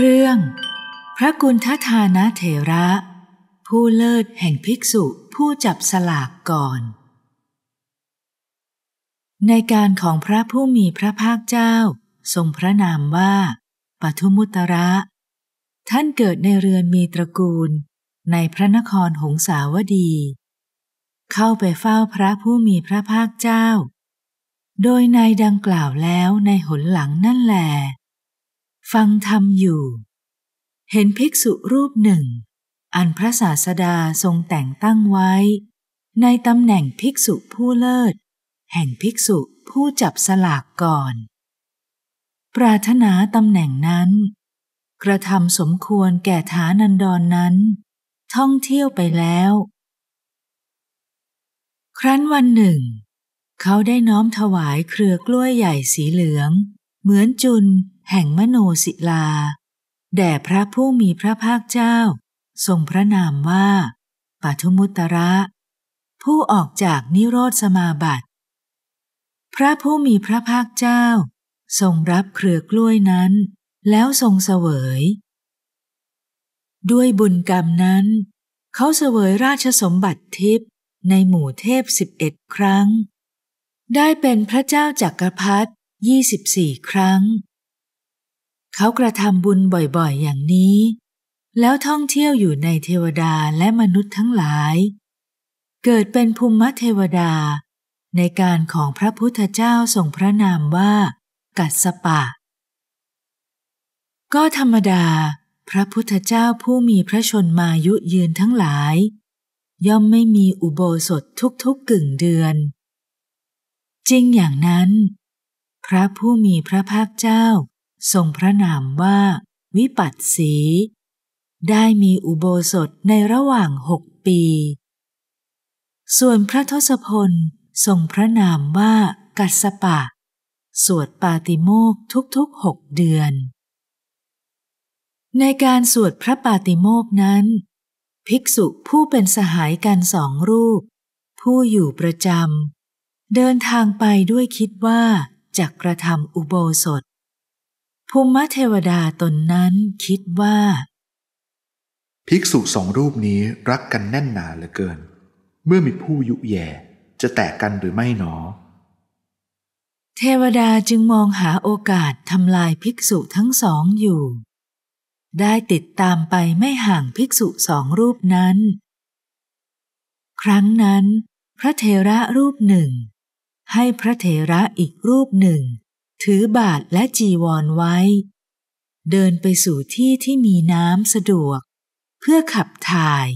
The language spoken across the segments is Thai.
เรื่อง พระกุณฑธานะเถระ ผู้เลิศแห่งภิกษุผู้จับสลากก่อน ในการของพระผู้มีพระภาคเจ้า ทรงพระนามว่า ปทุมุตระท่านเกิดในเรือนมีตระกูล ในพระนครหงสาวดี เข้าไปเฝ้าพระผู้มีพระภาคเจ้า โดยในดังกล่าวแล้วในหนหลังนั่นแหละฟังธรรมอยู่ เห็นภิกษุรูปหนึ่ง อันพระศาสดาทรงแต่งตั้งไว้ ในตำแหน่งภิกษุผู้เลิศ แห่งภิกษุผู้จับสลากก่อน ปรารถนาตำแหน่งนั้น กระทำสมควรแก่ฐานันดรนนั้น ท่องเที่ยวไปแล้ว ครั้นวันหนึ่ง เขาได้น้อมถวายเครือกล้วยใหญ่สีเหลือง เหมือนจุนแห่งมโนศิลาแด่พระผู้มีพระภาคเจ้า ทรงพระนามว่าปัทุมุตระผู้ออกจากนิโรธสมาบัติ พระผู้มีพระภาคเจ้า ทรงรับเครือกล้วยนั้น แล้วทรงเสวย ด้วยบุญกรรมนั้น เขาเสวยราชสมบัติทิพย์ในหมู่เทพสิบเอ็ดครั้ง ได้เป็นพระเจ้าจักรพรรดิยี่สสิบี่ครั้งเขากระทำบุญบ่อยๆอย่างนี้ แล้วท่องเที่ยวอยู่ในเทวดาและมนุษย์ทั้งหลาย เกิดเป็นภูมิเทวดา ในการของพระพุทธเจ้าส่งพระนามว่ากัสปะ ก็ธรรมดาพระพุทธเจ้าผู้มีพระชนมายุยืนทั้งหลาย ย่อมไม่มีอุโบสถทุกๆกึ่งเดือน จริงอย่างนั้น พระผู้มีพระภาคเจ้าทรงพระนามว่าวิปัสสีได้มีอุโบสถในระหว่างหกปี ส่วนพระทศพลทรงพระนามว่ากัสปะ สวดปาติโมกทุกๆหกเดือน ในการสวดพระปาติโมกนั้น ภิกษุผู้เป็นสหายกันสองรูป ผู้อยู่ประจำเดินทางไปด้วยคิดว่าจะกระทำอุโบสถภูมิเทวดาตนนั้นคิดว่า ภิกษุสองรูปนี้รักกันแน่นหนาเหลือเกิน เมื่อมีผู้ยุแย่จะแตกกันหรือไม่หนอ เทวดาจึงมองหาโอกาสทำลายภิกษุทั้งสองอยู่ ได้ติดตามไปไม่ห่างภิกษุสองรูปนั้น ครั้งนั้นพระเทระรูปหนึ่ง ให้พระเทระอีกรูปหนึ่งถือบาทและจีวรไว้ เดินไปสู่ที่ที่มีน้ำสะดวก เพื่อขับถ่าย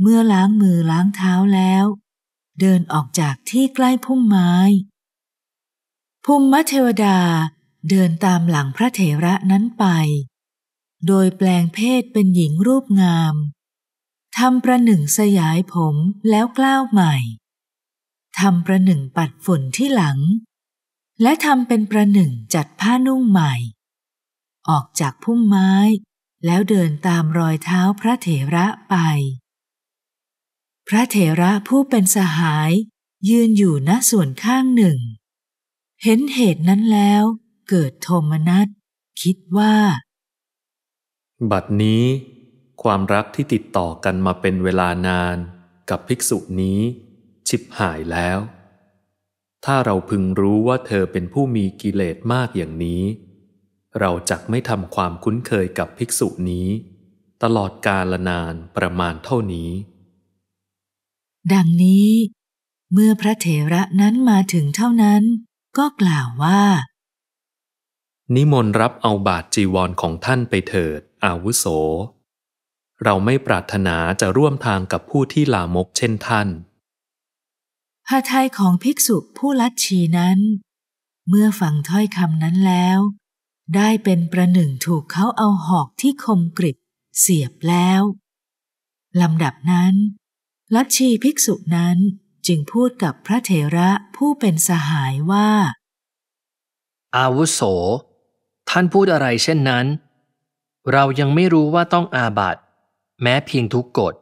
เมื่อล้างมือล้างเท้าแล้ว เดินออกจากที่ใกล้พุ่มไม้ภูมิมเทวดาเดินตามหลังพระเถระนั้นไป โดยแปลงเพศเป็นหญิงรูปงามทำประหนึ่งสยายผมแล้วกล้าวใหม่ ทำประหนึ่งปัดฝุ่นที่หลังและทำเป็นประหนึ่งจัดผ้านุ่งใหม่ ออกจากพุ่มไม้ แล้วเดินตามรอยเท้าพระเถระไป พระเถระผู้เป็นสหายยืนอยู่ณส่วนข้างหนึ่ง เห็นเหตุนั้นแล้ว เกิดโทมนัสคิดว่า บัดนี้ ความรักที่ติดต่อกันมาเป็นเวลานานกับภิกษุนี้ ชิบหายแล้วถ้าเราพึงรู้ว่าเธอเป็นผู้มีกิเลสมากอย่างนี้ เราจักไม่ทำความคุ้นเคยกับภิกษุนี้ ตลอดกาลนานประมาณเท่านี้ ดังนี้ เมื่อพระเถระนั้นมาถึงเท่านั้น ก็กล่าวว่า นิมนต์รับเอาบาทจีวรของท่านไปเถิด อาวุโส เราไม่ปรารถนาจะร่วมทางกับผู้ที่ลามกเช่นท่านพาไทยของภิกษุผู้ลัดชีนั้น เมื่อฟังถ้อยคำนั้นแล้ว ได้เป็นประหนึ่งถูกเขาเอาหอกที่คมกริบเสียบแล้วลำดับนั้น ลัทธิภิกษุนั้นจึงพูดกับพระเถระผู้เป็นสหายว่า อาวุโส ท่านพูดอะไรเช่นนั้น เรายังไม่รู้ว่าต้องอาบัตแม้เพียงทุกกฎ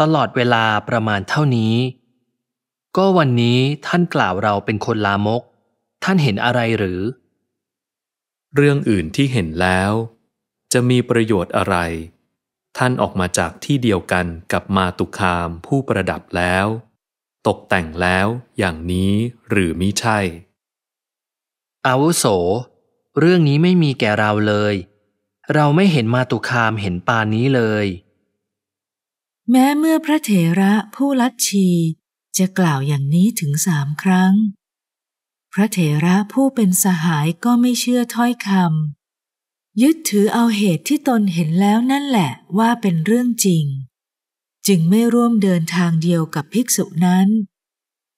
ตลอดเวลาประมาณเท่านี้ก็วันนี้ท่านกล่าวเราเป็นคนลามก ท่านเห็นอะไรหรือ เรื่องอื่นที่เห็นแล้ว จะมีประโยชน์อะไร ท่านออกมาจากที่เดียวกันกับมาตุคามผู้ประดับแล้ว ตกแต่งแล้วอย่างนี้หรือมิใช่อาวุโส เรื่องนี้ไม่มีแก่เราเลย เราไม่เห็นมาตุคามเห็นปานนี้เลย แม้เมื่อพระเถระผู้ลัดชีจะกล่าวอย่างนี้ถึงสามครั้ง พระเถระผู้เป็นสหายก็ไม่เชื่อถ้อยคำยึดถือเอาเหตุที่ตนเห็นแล้วนั่นแหละว่าเป็นเรื่องจริง จึงไม่ร่วมเดินทางเดียวกับภิกษุนั้น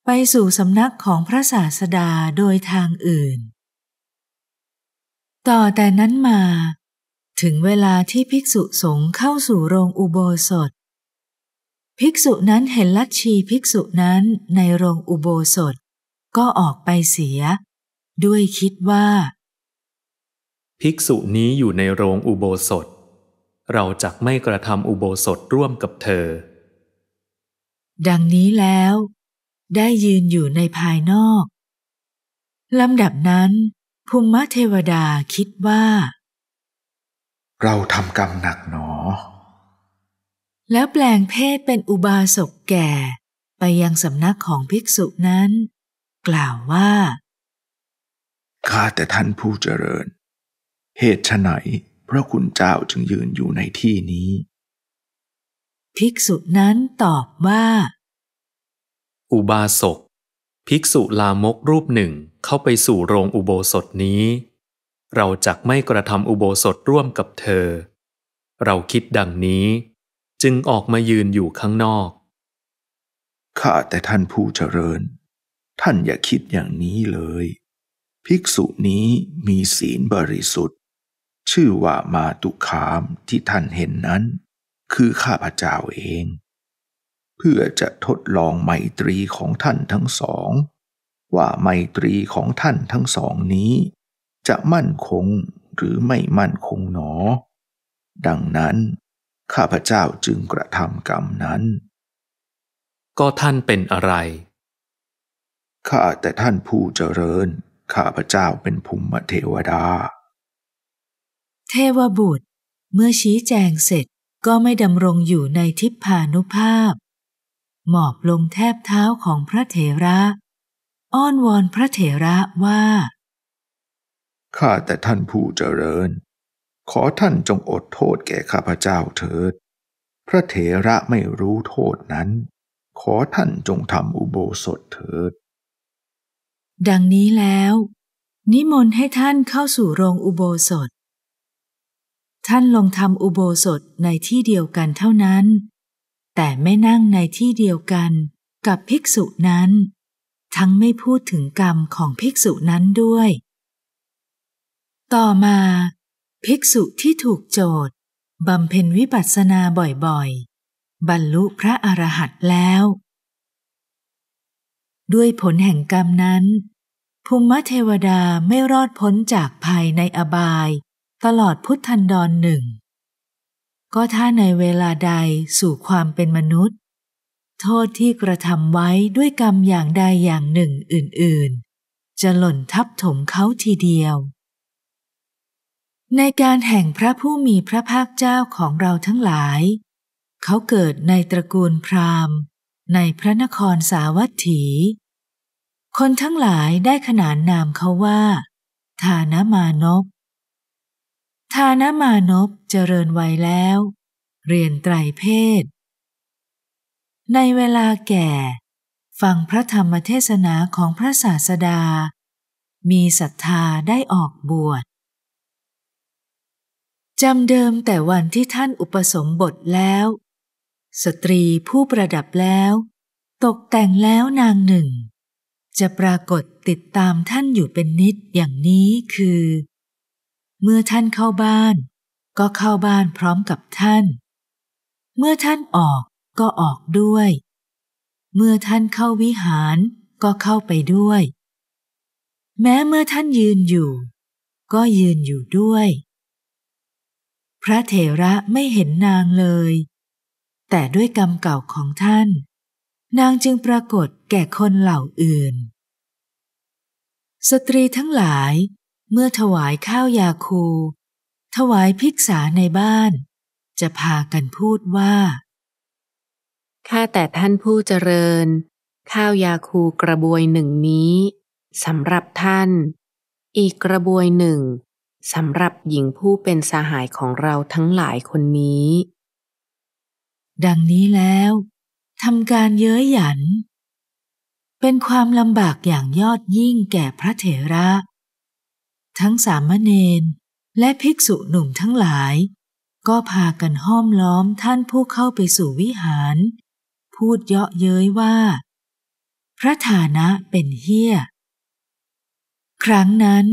ไปสู่สำนักของพระศาสดาโดยทางอื่น ต่อแต่นั้นมา ถึงเวลาที่ภิกษุสงฆ์เข้าสู่โรงอุโบสถภิกษุนั้นเห็นลัทธีภิกษุนั้นในโรงอุโบสถ ก็ออกไปเสีย ด้วยคิดว่า ภิกษุนี้อยู่ในโรงอุโบสถ เราจักไม่กระทำอุโบสถร่วมกับเธอ ดังนี้แล้ว ได้ยืนอยู่ในภายนอก ลำดับนั้นภูมิเทวดาคิดว่า เราทำกรรมหนักหนอแล้วแปลงเพศเป็นอุบาสกแก่ไปยังสำนักของภิกษุนั้น กล่าวว่า ข้าแต่ท่านผู้เจริญ เหตุฉไหนพระคุณเจ้าจึงยืนอยู่ในที่นี้ ภิกษุนั้นตอบว่า อุบาสก ภิกษุลามกรูปหนึ่งเข้าไปสู่โรงอุโบสถนี้ เราจักไม่กระทำอุโบสถร่วมกับเธอ เราคิดดังนี้จึงออกมายืนอยู่ข้างนอก ข้าแต่ท่านผู้เจริญ ท่านอย่าคิดอย่างนี้เลย ภิกษุนี้มีศีลบริสุทธิ์ ชื่อว่ามาตุคามที่ท่านเห็นนั้น คือข้าพเจ้าเอง เพื่อจะทดลองไมตรีของท่านทั้งสองว่าไมตรีของท่านทั้งสองนี้ จะมั่นคงหรือไม่มั่นคงหนอ ดังนั้นข้าพเจ้าจึงกระทำกรรมนั้น ก็ท่านเป็นอะไร ข้าแต่ท่านผู้เจริญ ข้าพเจ้าเป็นภูมิเทวดา เทวบุตร เมื่อชี้แจงเสร็จก็ไม่ดำรงอยู่ในทิพานุภาพ หมอบลงแทบเท้าของพระเถระ อ้อนวอนพระเถระว่า ข้าแต่ท่านผู้เจริญขอท่านจงอดโทษแก่ข้าพเจ้าเถิด พระเถระไม่รู้โทษนั้น ขอท่านจงทำอุโบสถเถิด ดังนี้แล้ว นิมนต์ให้ท่านเข้าสู่โรงอุโบสถ ท่านลงทำอุโบสถในที่เดียวกันเท่านั้น แต่ไม่นั่งในที่เดียวกันกับภิกษุนั้น ทั้งไม่พูดถึงกรรมของภิกษุนั้นด้วย ต่อมาภิกษุที่ถูกโจทย์บำเพ็ญวิปัสสนาบ่อยๆบรรลุพระอรหันต์แล้ว ด้วยผลแห่งกรรมนั้นภูมิเทวดาไม่รอดพ้นจากภายในอบายตลอดพุทธันดรหนึ่ง ก็ถ้าในเวลาใดสู่ความเป็นมนุษย์ โทษที่กระทำไว้ด้วยกรรมอย่างใดอย่างหนึ่งอื่นๆ จะหล่นทับถมเขาทีเดียวในการแห่งพระผู้มีพระภาคเจ้าของเราทั้งหลาย เขาเกิดในตระกูลพราหมณ์ ในพระนครสาวัตถี คนทั้งหลายได้ขนานนามเขาว่าทานมานพทานมานพเจริญวัยแล้วเรียนไตรเพศ ในเวลาแก่ฟังพระธรรมเทศนาของพระศาสดา มีศรัทธาได้ออกบวชจำเดิมแต่วันที่ท่านอุปสมบทแล้ว สตรีผู้ประดับแล้ว ตกแต่งแล้วนางหนึ่ง จะปรากฏติดตามท่านอยู่เป็นนิดอย่างนี้คือ เมื่อท่านเข้าบ้าน ก็เข้าบ้านพร้อมกับท่าน เมื่อท่านออกก็ออกด้วย เมื่อท่านเข้าวิหารก็เข้าไปด้วย แม้เมื่อท่านยืนอยู่ ก็ยืนอยู่ด้วยพระเถระไม่เห็นนางเลย แต่ด้วยกรรมเก่าของท่าน นางจึงปรากฏแก่คนเหล่าอื่น สตรีทั้งหลาย เมื่อถวายข้าวยาคู ถวายภิกษาในบ้าน จะพากันพูดว่า ข้าแต่ท่านผู้เจริญ ข้าวยาคูกระบวยหนึ่งนี้สำหรับท่าน อีกกระบวยหนึ่งสำหรับหญิงผู้เป็นสหายของเราทั้งหลายคนนี้ ดังนี้แล้วทำการเย้ยหยัน เป็นความลำบากอย่างยอดยิ่งแก่พระเถระ ทั้งสามเณรและภิกษุหนุ่มทั้งหลาย ก็พากันห้อมล้อมท่านผู้เข้าไปสู่วิหาร พูดเยาะเย้ยว่า พระฐานะเป็นเฮี้ย ครั้งนั้น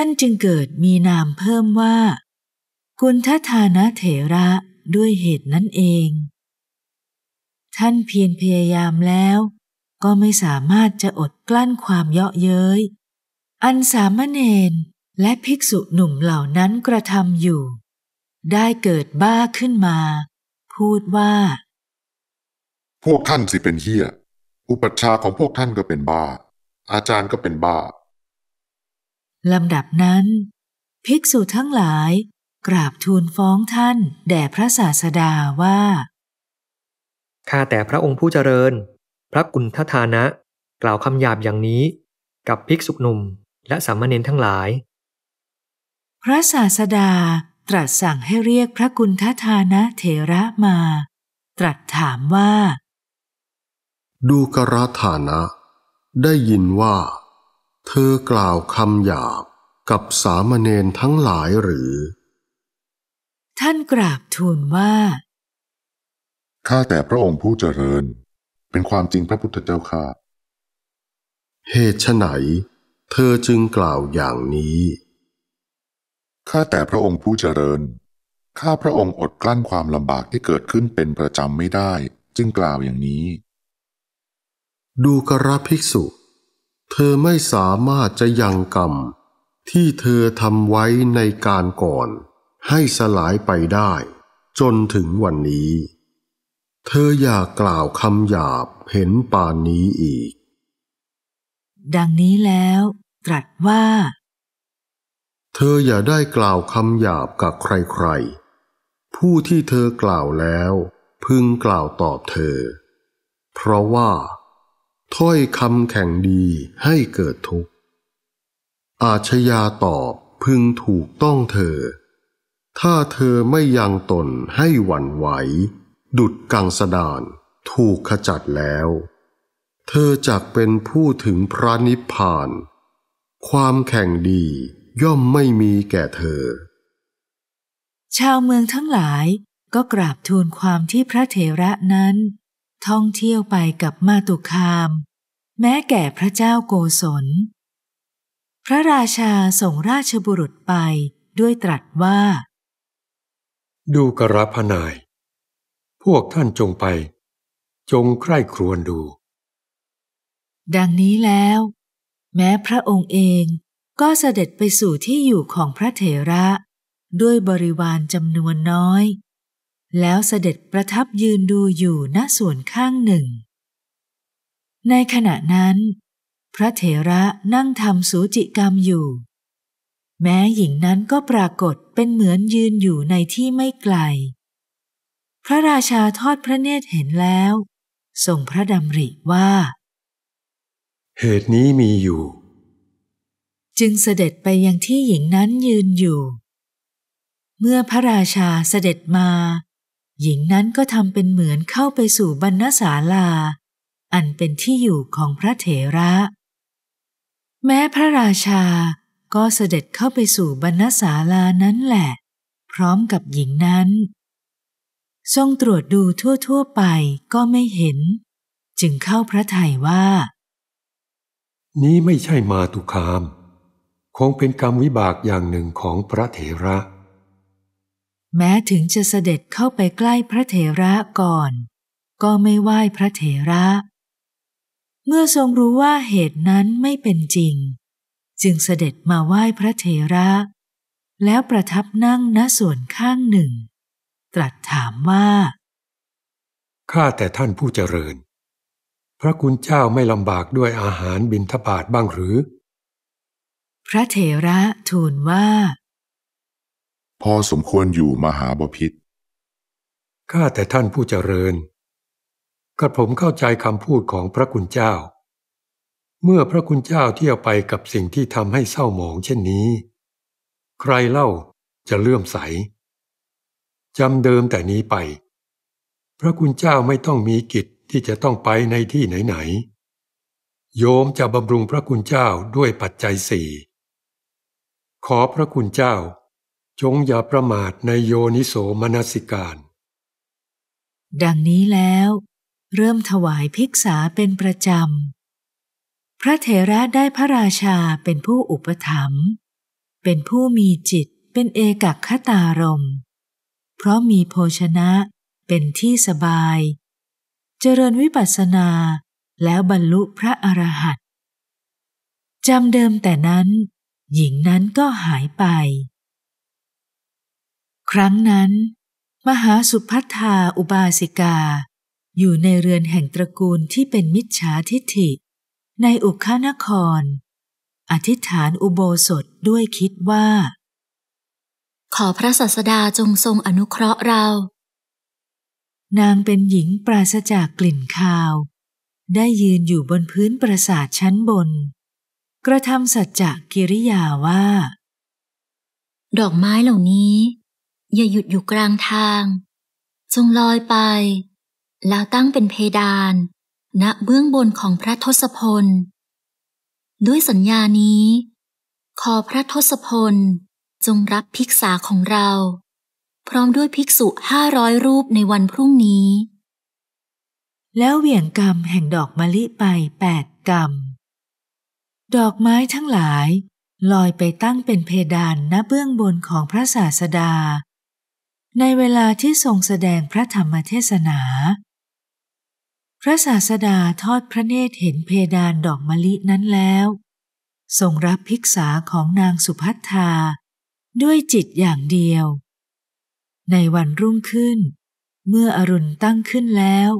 ท่านจึงเกิดมีนามเพิ่มว่าคุณทัานะเถระด้วยเหตุนั้นเอง ท่านเพียรพยายามแล้ว ก็ไม่สามารถจะอดกลั้นความเยาะเย้ย อันสามเณรและภิกษุหนุ่มเหล่านั้นกระทำอยู่ ได้เกิดบ้าขึ้นมา พูดว่า พวกท่านสิเป็นเฮียอุปัชฌาย์ของพวกท่านก็เป็นบ้า อาจารย์ก็เป็นบ้าลำดับนั้น ภิกษุทั้งหลาย กราบทูลฟ้องท่านแด่พระศาสดาว่า ข้าแต่พระองค์ผู้เจริญ พระกุณฑทานะกล่าวคำหยาบอย่างนี้ กับภิกษุหนุ่มและสามเณรทั้งหลาย พระศาสดาตรัสสั่งให้เรียกพระกุณฑทานะเถระมา ตรัสถามว่า ดูกระฐานะ ได้ยินว่าเธอกล่าวคำหยาบกับสามเณรทั้งหลายหรือ ท่านกราบทูลว่าข้าแต่พระองค์ผู้เจริญ เป็นความจริงพระพุทธเจ้าข้าเหตุฉไหน เธอจึงกล่าวอย่างนี้ข้าแต่พระองค์ผู้เจริญข้าพระองค์อดกลั้นความลำบากที่เกิดขึ้นเป็นประจำไม่ได้ จึงกล่าวอย่างนี้ ดูกระภิกษุเธอไม่สามารถจะยังกรรมที่เธอทำไว้ในการก่อน ให้สลายไปได้ จนถึงวันนี้ เธออย่ากล่าวคำหยาบเห็นป่านนี้อีก ดังนี้แล้ว ตรัสว่า เธออย่าได้กล่าวคำหยาบกับใครๆ ผู้ที่เธอกล่าวแล้ว พึงกล่าวตอบเธอ เพราะว่าถ้อยคำแข่งดีให้เกิดทุกข์ อาชญาตอบพึงถูกต้องเธอ ถ้าเธอไม่ยังตนให้หวั่นไหว ดุดกังสดานถูกขจัดแล้ว เธอจักเป็นผู้ถึงพระนิพพาน ความแข่งดีย่อมไม่มีแก่เธอ ชาวเมืองทั้งหลายก็กราบทูลความที่พระเถระนั้นท่องเที่ยวไปกับมาตุคาม แม้แก่พระเจ้าโกศลพระราชาส่งราชบุรุษไปด้วยตรัสว่า ดูกระพนาย พวกท่านจงไป จงใคร่ครวญดู ดังนี้แล้ว แม้พระองค์เองก็เสด็จไปสู่ที่อยู่ของพระเถระ ด้วยบริวารจำนวนน้อยแล้วเสด็จประทับยืนดูอยู่ณส่วนข้างหนึ่ง ในขณะนั้น พระเถระ นั่งทำสูจิกรรมอยู่ แม้หญิงนั้นก็ปรากฏเป็นเหมือนยืนอยู่ในที่ไม่ไกล พระราชาทอดพระเนตรเห็นแล้วทรงพระดำริว่า เหตุนี้มีอยู่ จึงเสด็จไปยังที่หญิงนั้นยืนอยู่ เมื่อพระราชาเสด็จมาหญิงนั้นก็ทำเป็นเหมือนเข้าไปสู่บรรณศาลา อันเป็นที่อยู่ของพระเถระ แม้พระราชาก็เสด็จเข้าไปสู่บรรณศาลานั้นแหละ พร้อมกับหญิงนั้น ทรงตรวจดูทั่วๆไปก็ไม่เห็น จึงเข้าพระทัยว่า นี้ไม่ใช่มาตุคาม คงเป็นกรรมวิบากอย่างหนึ่งของพระเถระเแม้ถึงจะเสด็จเข้าไปใกล้พระเถระก่อน ก็ไม่ไหว้พระเถระ เมื่อทรงรู้ว่าเหตุนั้นไม่เป็นจริง จึงเสด็จมาไหว้พระเถระ แล้วประทับนั่งณส่วนข้างหนึ่ง ตรัสถามว่าข้าแต่ท่านผู้เจริญ พระคุณเจ้าไม่ลำบากด้วยอาหารบิณฑบาตบ้างหรือ พระเถระทูลว่าพอสมควรอยู่มหาบพิษ ข้าแต่ท่านผู้เจริญ กระผมเข้าใจคำพูดของพระคุณเจ้า เมื่อพระคุณเจ้าเที่ยวไปกับสิ่งที่ทำให้เศร้าหมองเช่นนี้ ใครเล่าจะเลื่อมใสจำเดิมแต่นี้ไป พระคุณเจ้าไม่ต้องมีกิจที่จะต้องไปในที่ไหนๆโยมจะบำรุงพระคุณเจ้าด้วยปัจจัยสี่ ขอพระคุณเจ้าจงอย่าประมาทในโยนิโสมนสิการ ดังนี้แล้วเริ่มถวายภิกษาเป็นประจำ พระเถระได้พระราชาเป็นผู้อุปถัมภ์เป็นผู้มีจิตเป็นเอกัคตารม เพราะมีโภชนะเป็นที่สบาย เจริญวิปัสสนาแล้วบรรลุพระอรหันต์จำเดิมแต่นั้นหญิงนั้นก็หายไปครั้งนั้น มหาสุพัทธาอุบาสิกา อยู่ในเรือนแห่งตระกูลที่เป็นมิจฉาทิฐิ ในอุคานคร อธิษฐานอุโบสถด้วยคิดว่า ขอพระศาสดาจงทรงอนุเคราะห์เรา นางเป็นหญิงปราศจากกลิ่นคาว ได้ยืนอยู่บนพื้นปราสาทชั้นบน กระทำสัจจกิริยาว่า ดอกไม้เหล่านี้อย่าหยุดอยู่กลางทาง จงลอยไปแล้วตั้งเป็นเพดาน ณเบื้องบนของพระทศพล ด้วยสัญญานี้ ขอพระทศพลจงรับภิกษาของเรา พร้อมด้วยภิกษุห้าร้อยรูปในวันพรุ่งนี้ แล้วเหวี่ยงกรรมแห่งดอกมะลิไปแปดกรรมดอกไม้ทั้งหลาย ลอยไปตั้งเป็นเพดานณเบื้องบนของพระศาสดาในเวลาที่ทรงแสดงพระธรรมเทศนา พระศาสดาทอดพระเนตรเห็นเพดานดอกมะลินั้นแล้วทรงรับภิกษาของนางสุพัทธา ด้วยจิตอย่างเดียว ในวันรุ่งขึ้น เมื่ออรุณตั้งขึ้นแล้ว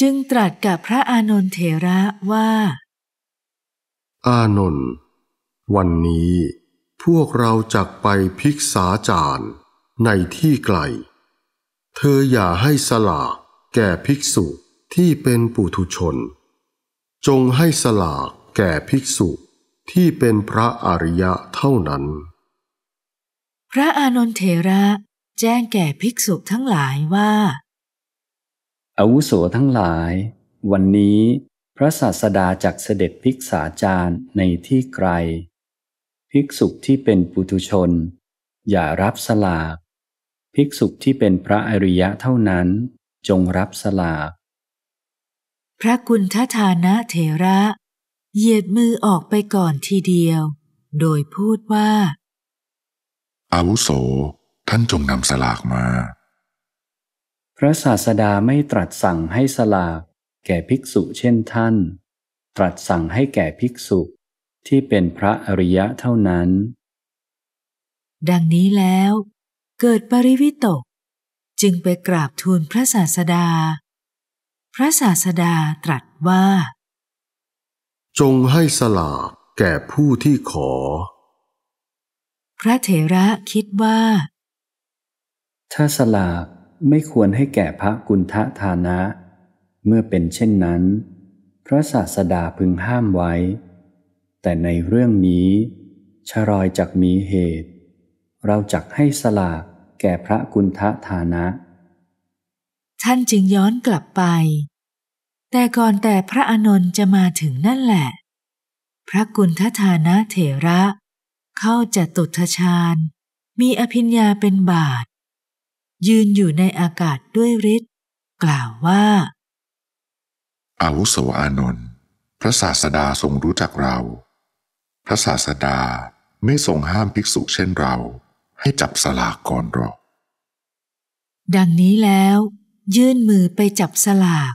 จึงตรัสกับพระอานนทเถระว่า อานนท์วันนี้พวกเราจักไปภิกษาจารย์ในที่ไกล เธออย่าให้สลากแก่ภิกษุที่เป็นปุถุชน จงให้สลากแก่ภิกษุที่เป็นพระอริยะเท่านั้น พระอานนทเถระแจ้งแก่ภิกษุทั้งหลายว่าอาวุโสทั้งหลาย วันนี้พระศาสดาจักเสด็จภิกษาจารย์ในที่ไกล ภิกษุที่เป็นปุถุชน อย่ารับสลากภิกษุที่เป็นพระอริยะเท่านั้นจงรับสลาพระกุณฑธานะเถระ เหยียดมือออกไปก่อนทีเดียว โดยพูดว่าอาวุโสท่านจงนำสลากมา พระศาสดาไม่ตรัสสั่งให้สลากแก่ภิกษุเช่นท่าน ตรัสสั่งให้แก่ภิกษุที่เป็นพระอริยะเท่านั้น ดังนี้แล้วเกิดปริวิตก จึงไปกราบทูลพระศาสดา พระศาสดาตรัสว่า จงให้สลากแก่ผู้ที่ขอ พระเถระคิดว่า ถ้าสลากไม่ควรให้แก่พระกุณฑธานะ เมื่อเป็นเช่นนั้น พระศาสดาพึงห้ามไว้ แต่ในเรื่องนี้ชรอยจากมีเหตุเราจักให้สลากแก่พระกุณฑฐานะ ท่านจึงย้อนกลับไป แต่ก่อนแต่พระอนนท์จะมาถึงนั่นแหละ พระกุณฑฐานะเถระ เข้าจตุทชาญมีอภิญญาเป็นบาท ยืนอยู่ในอากาศด้วยฤทธิ์ กล่าวว่า อาวุโสอานนท์ พระศาสดาทรงรู้จักเรา พระศาสดาไม่ทรงห้ามภิกษุเช่นเราให้จับสลากก่อนหรอกดังนี้แล้ว ยื่นมือไปจับสลาก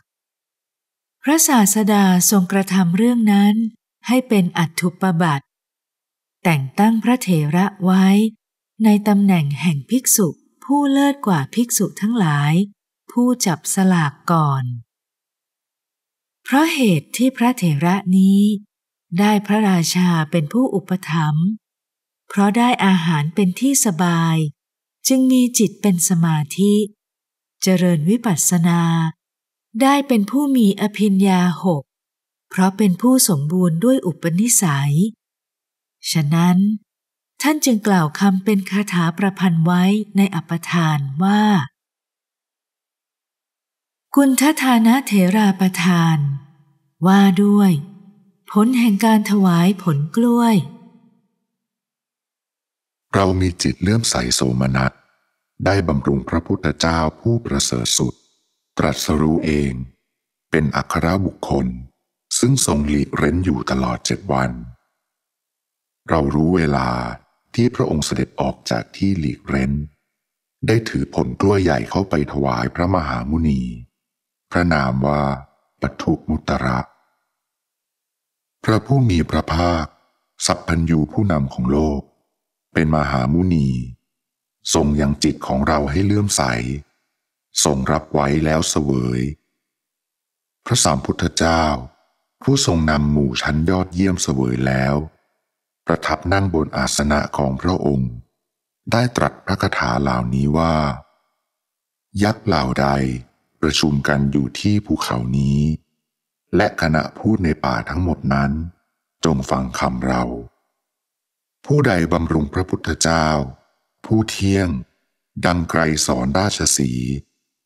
พระศาสดาทรงกระทำเรื่องนั้น ให้เป็นอัตถุปบัติ แต่งตั้งพระเถระไว้ในตำแหน่งแห่งภิกษุผู้เลิศกว่าภิกษุทั้งหลาย ผู้จับสลากก่อน เพราะเหตุที่พระเถระนี้ ได้พระราชาเป็นผู้อุปถัมภ์เพราะได้อาหารเป็นที่สบาย จึงมีจิตเป็นสมาธิ เจริญวิปัสสนา ได้เป็นผู้มีอภิญญาหก เพราะเป็นผู้สมบูรณ์ด้วยอุปนิสัย ฉะนั้น ท่านจึงกล่าวคำเป็นคาถาประพันธ์ไว้ในอัปทานว่า กุณทธานะเถราประทาน ว่าด้วย ผลแห่งการถวายผลกล้วยเรามีจิตเลื่อมใสโสมนัส ได้บำรุงพระพุทธเจ้าผู้ประเสริฐสุด ตรัสรู้เอง เป็นอัครบุคคล ซึ่งทรงหลีกเร้นอยู่ตลอดเจ็ดวัน เรารู้เวลาที่พระองค์เสด็จออกจากที่หลีกเร้น ได้ถือผลกล้วยใหญ่เข้าไปถวายพระมหามุนี พระนามว่าปทุมุตระ พระผู้มีพระภาค สัพพัญญูผู้นำของโลกเป็นมหามุนี ทรงยังจิตของเราให้เลื่อมใสทรงรับไว้แล้วเสวย พระสามพุทธเจ้า ผู้ทรงนำหมู่ชั้นยอดเยี่ยมเสวยแล้ว ประทับนั่งบนอาสนะของพระองค์ ได้ตรัสพระคาถาเหล่านี้ว่า ยักษ์เหล่าใดประชุมกันอยู่ที่ภูเขานี้ และคณะพูดในป่าทั้งหมดนั้น จงฟังคำเราผู้ใดบำรุงพระพุทธเจ้า ผู้เที่ยงดังไกรสอนราชสี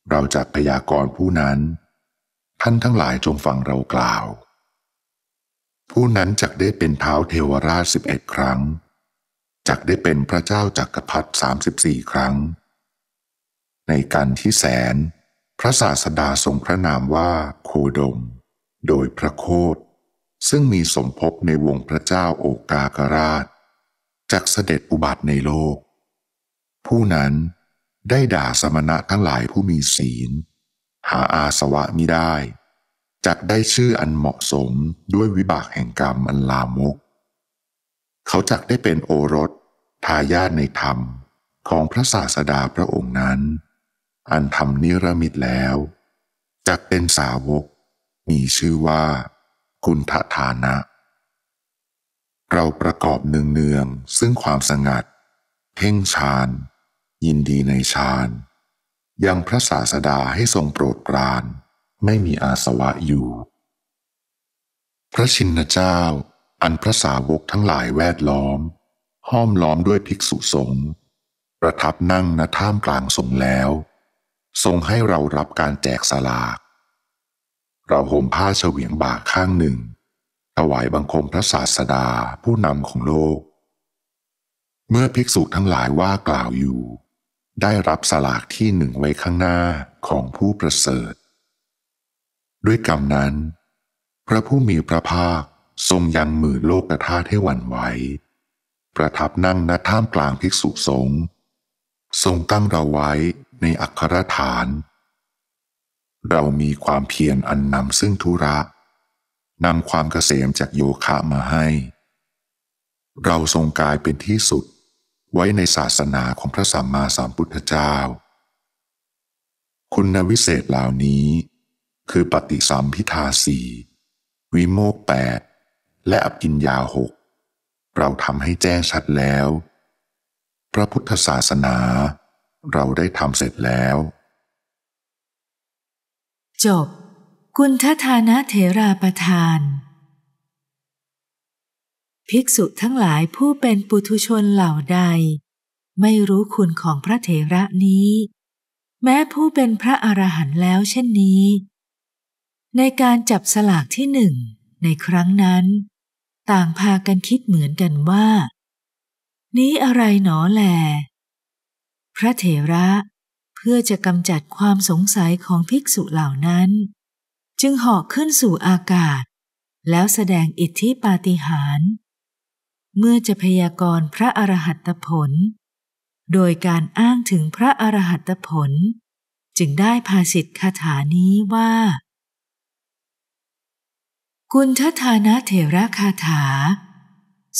เราจะพยากรณ์ผู้นั้น ท่านทั้งหลายจงฟังเรากล่าว ผู้นั้นจักได้เป็นเท้าเทวราชสิบเอ็ดครั้งจักได้เป็นพระเจ้าจักกรพรรดิสามสิบสี่ครั้ง ในการที่แสน พระศาสดาทรงพระนามว่าโคดม โดยพระโคดซึ่งมีสมภพในวงพระเจ้าโอกากราชจากเสด็จอุบัติในโลก ผู้นั้นได้ด่าสมณะทั้งหลายผู้มีศีล หาอาสวะมิได้จักได้ชื่ออันเหมาะสมด้วยวิบากแห่งกรรมอันลามก เขาจักได้เป็นโอรสทายาทในธรรมของพระศาสดาพระองค์นั้น อันทำนิรมิตแล้วจักเป็นสาวกมีชื่อว่าคุณทฐานะเราประกอบเนืองเนืองซึ่งความสงัด เพ่งฌานยินดีในฌานยังพระศาสดาให้ทรงโปรดปรานไม่มีอาสวะอยู่ พระชินเจ้าอันพระสาวกทั้งหลายแวดล้อม ห้อมล้อมด้วยภิกษุสงฆ์ประทับนั่งณท่ามกลางสงแล้ว ทรงให้เรารับการแจกสลาก เราห่มผ้าเฉวียงบ่าข้างหนึ่งถวายบังคมพระศาสดาผู้นำของโลก เมื่อภิกษุทั้งหลายว่ากล่าวอยู่ ได้รับสลากที่หนึ่งไว้ข้างหน้าของผู้ประเสริฐ ด้วยกรรมนั้น พระผู้มีพระภาคทรงยังหมื่นโลกธาตุให้หวันไหวประทับนั่งณท่ามกลางภิกษุสงฆ์ทรงตั้งเราไว้ในอักขรฐาน เรามีความเพียรอันนำซึ่งธุระนำความเกษมจากโยคะมาให้ เราทรงกายเป็นที่สุดไว้ในศาสนาของพระสัมมาสัมพุทธเจ้า คุณวิเศษเหล่านี้ คือปฏิสัมพิทาสี วิโมกแปดและอภินญาหก เราทำให้แจ้งชัดแล้ว พระพุทธศาสนาเราได้ทำเสร็จแล้ว จบคุณทธานะเถราประทาน ภิกษุทั้งหลายผู้เป็นปุถุชนเหล่าใด ไม่รู้คุณของพระเถระนี้ แม้ผู้เป็นพระอรหันต์แล้วเช่นนี้ ในการจับสลากที่หนึ่งในครั้งนั้น ต่างพากันคิดเหมือนกันว่า นี้อะไรหนอแล พระเถระเพื่อจะกำจัดความสงสัยของภิกษุเหล่านั้นจึงเหาะขึ้นสู่อากาศ แล้วแสดงอิทธิปาฏิหาริย์เมื่อจะพยากรณ์พระอรหัตผล โดยการอ้างถึงพระอรหัตผล จึงได้ภาสิทธคาถานี้ว่า กุณทัานะเถระคาถา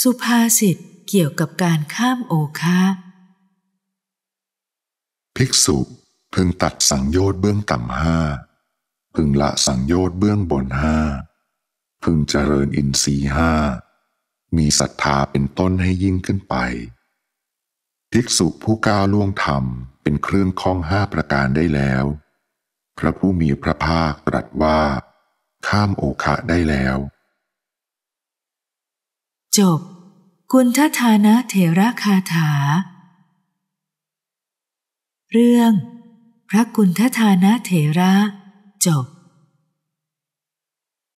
สุภาษิตเกี่ยวกับการข้ามโอคะภิกษุพึงตัดสังโยชน์เบื้องต่ำห้าพึงละสังโยชน์เบื้องบนห้าพึงเจริญอินทรีห้ามีศรัทธาเป็นต้นให้ยิ่งขึ้นไปภิกษุผู้ก้าวล่วงธรรมเป็นเครื่องข้องห้าประการได้แล้ว พระผู้มีพระภาคตรัสว่า ข้ามโอคะได้แล้ว จบกุณฑธานะเถระคาถา เรื่อง พระกุณฑธานะเถระ trở